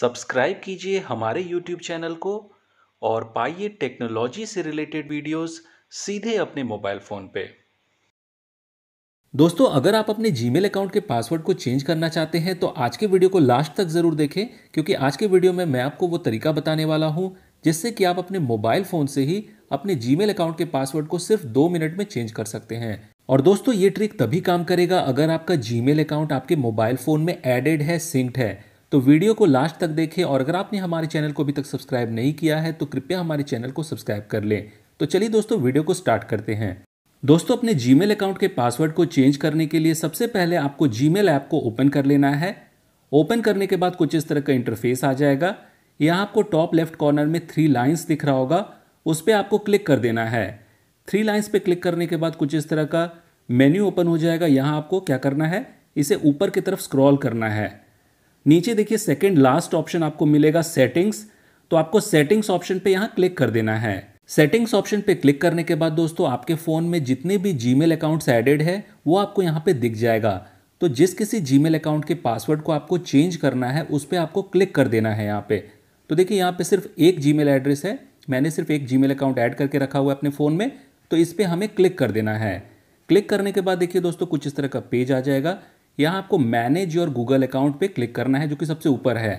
subscribe कीजिए हमारे YouTube channel को और पाइए टेक्नोलॉजी से रिलेटेड वीडियोस सीधे अपने मोबाइल फ़ोन पे दोस्तों अगर आप अपने जीमेल अकाउंट के पासवर्ड को चेंज करना चाहते हैं तो आज के वीडियो को लास्ट तक ज़रूर देखें क्योंकि आज के वीडियो में मैं आपको वो तरीका बताने वाला हूं जिससे कि आप अपने मोबाइल फ़ोन से ही अपने जीमेल अकाउंट के पासवर्ड को सिर्फ दो मिनट में चेंज कर सकते हैं और दोस्तों ये ट्रिक तभी काम करेगा अगर आपका जीमेल अकाउंट आपके मोबाइल फ़ोन में एडेड है सिंक्ड है तो वीडियो को लास्ट तक देखें और अगर आपने हमारे चैनल को अभी तक सब्सक्राइब नहीं किया है तो कृपया हमारे चैनल को सब्सक्राइब कर लें तो चलिए दोस्तों वीडियो को स्टार्ट करते हैं दोस्तों अपने जी अकाउंट के पासवर्ड को चेंज करने के लिए सबसे पहले आपको जी ऐप को ओपन कर लेना है ओपन करने के बाद कुछ इस तरह का इंटरफेस आ जाएगा यहाँ आपको टॉप लेफ्ट कॉर्नर में थ्री लाइन्स दिख रहा होगा उस पर आपको क्लिक कर देना है थ्री लाइन्स पे क्लिक करने के बाद कुछ इस तरह का मेन्यू ओपन हो जाएगा यहाँ आपको क्या करना है इसे ऊपर की तरफ स्क्रॉल करना है नीचे देखिए सेकेंड लास्ट ऑप्शन आपको मिलेगा सेटिंग्स तो आपको सेटिंग्स ऑप्शन पे यहाँ क्लिक कर देना है सेटिंग्स ऑप्शन पे क्लिक करने के बाद दोस्तों आपके फ़ोन में जितने भी जीमेल अकाउंट्स एडेड है वो आपको यहाँ पे दिख जाएगा तो जिस किसी मेल अकाउंट के पासवर्ड को आपको चेंज करना है उस पर आपको क्लिक कर देना है यहाँ पे तो देखिए यहाँ पे सिर्फ एक मेल एड्रेस है मैंने सिर्फ एक जीमेल अकाउंट ऐड करके रखा हुआ है अपने फ़ोन में तो इस पर हमें क्लिक कर देना है क्लिक करने के बाद देखिए दोस्तों कुछ इस तरह का पेज आ जाएगा यहाँ आपको मैनेज योर गूगल अकाउंट पे क्लिक करना है जो कि सबसे ऊपर है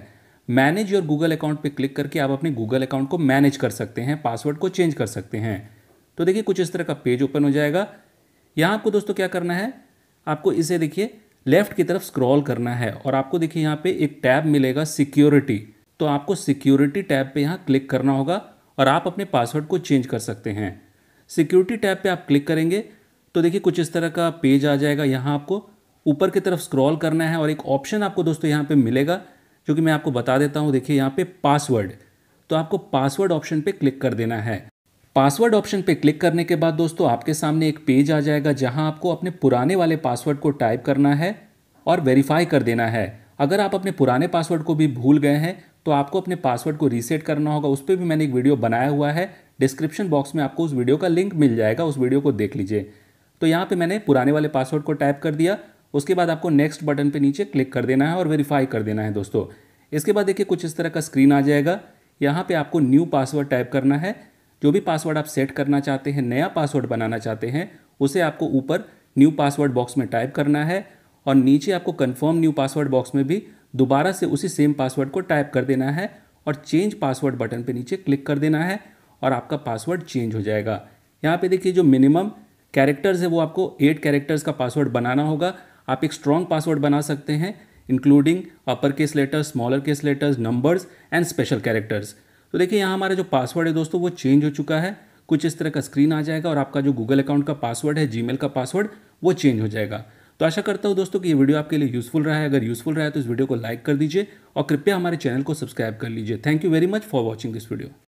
मैनेज योर गूगल अकाउंट पे क्लिक करके आप अपने गूगल अकाउंट को मैनेज कर सकते हैं पासवर्ड को चेंज कर सकते हैं तो देखिए कुछ इस तरह का पेज ओपन हो जाएगा यहाँ आपको दोस्तों क्या करना है आपको इसे देखिए लेफ्ट की तरफ स्क्रॉल करना है और आपको देखिए यहाँ पे एक टैब मिलेगा सिक्योरिटी तो आपको सिक्योरिटी टैब पे यहाँ क्लिक करना होगा और आप अपने पासवर्ड को चेंज कर सकते हैं सिक्योरिटी टैब पे आप क्लिक करेंगे तो देखिए कुछ इस तरह का पेज आ जाएगा यहाँ आपको ऊपर की तरफ स्क्रॉल करना है और एक ऑप्शन आपको दोस्तों यहाँ पे मिलेगा जो कि मैं आपको बता देता हूँ देखिए यहाँ पे पासवर्ड तो आपको पासवर्ड ऑप्शन पे क्लिक कर देना है पासवर्ड ऑप्शन पे क्लिक करने के बाद दोस्तों आपके सामने एक पेज आ जाएगा जहाँ आपको अपने पुराने वाले पासवर्ड को टाइप करना है और वेरीफाई कर देना है अगर आप अपने पुराने पासवर्ड को भी भूल गए हैं तो आपको अपने पासवर्ड को रीसेट करना होगा उस पर भी मैंने एक वीडियो बनाया हुआ है डिस्क्रिप्शन बॉक्स में आपको उस वीडियो का लिंक मिल जाएगा उस वीडियो को देख लीजिए तो यहाँ पे मैंने पुराने वाले पासवर्ड को टाइप कर दिया उसके बाद आपको नेक्स्ट बटन पे नीचे क्लिक कर देना है और वेरीफाई कर देना है दोस्तों इसके बाद देखिए कुछ इस तरह का स्क्रीन आ जाएगा यहाँ पे आपको न्यू पासवर्ड टाइप करना है जो भी पासवर्ड आप सेट करना चाहते हैं नया पासवर्ड बनाना चाहते हैं उसे आपको ऊपर न्यू पासवर्ड बॉक्स में टाइप करना है और नीचे आपको कन्फर्म न्यू पासवर्ड बॉक्स में भी दोबारा से उसी सेम पासवर्ड को टाइप कर देना है और चेंज पासवर्ड बटन पर नीचे क्लिक कर देना है और आपका पासवर्ड चेंज हो जाएगा यहाँ पर देखिए जो मिनिमम कैरेक्टर्स है वो आपको एट कैरेक्टर्स का पासवर्ड बनाना होगा आप एक स्ट्रॉन्ग पासवर्ड बना सकते हैं including upper case letters smaller case letters numbers and special characters तो देखिए यहाँ हमारा जो पासवर्ड है दोस्तों वो चेंज हो चुका है कुछ इस तरह का स्क्रीन आ जाएगा और आपका जो गूगल अकाउंट का पासवर्ड है जीमेल का पासवर्ड वो चेंज हो जाएगा तो आशा करता हूँ दोस्तों कि ये वीडियो आपके लिए यूज़फुल रहा है अगर यूज़फुल रहा है तो इस वीडियो को लाइक कर दीजिए और कृपया हमारे चैनल को सब्सक्राइब कर लीजिए thank you very much for watching this video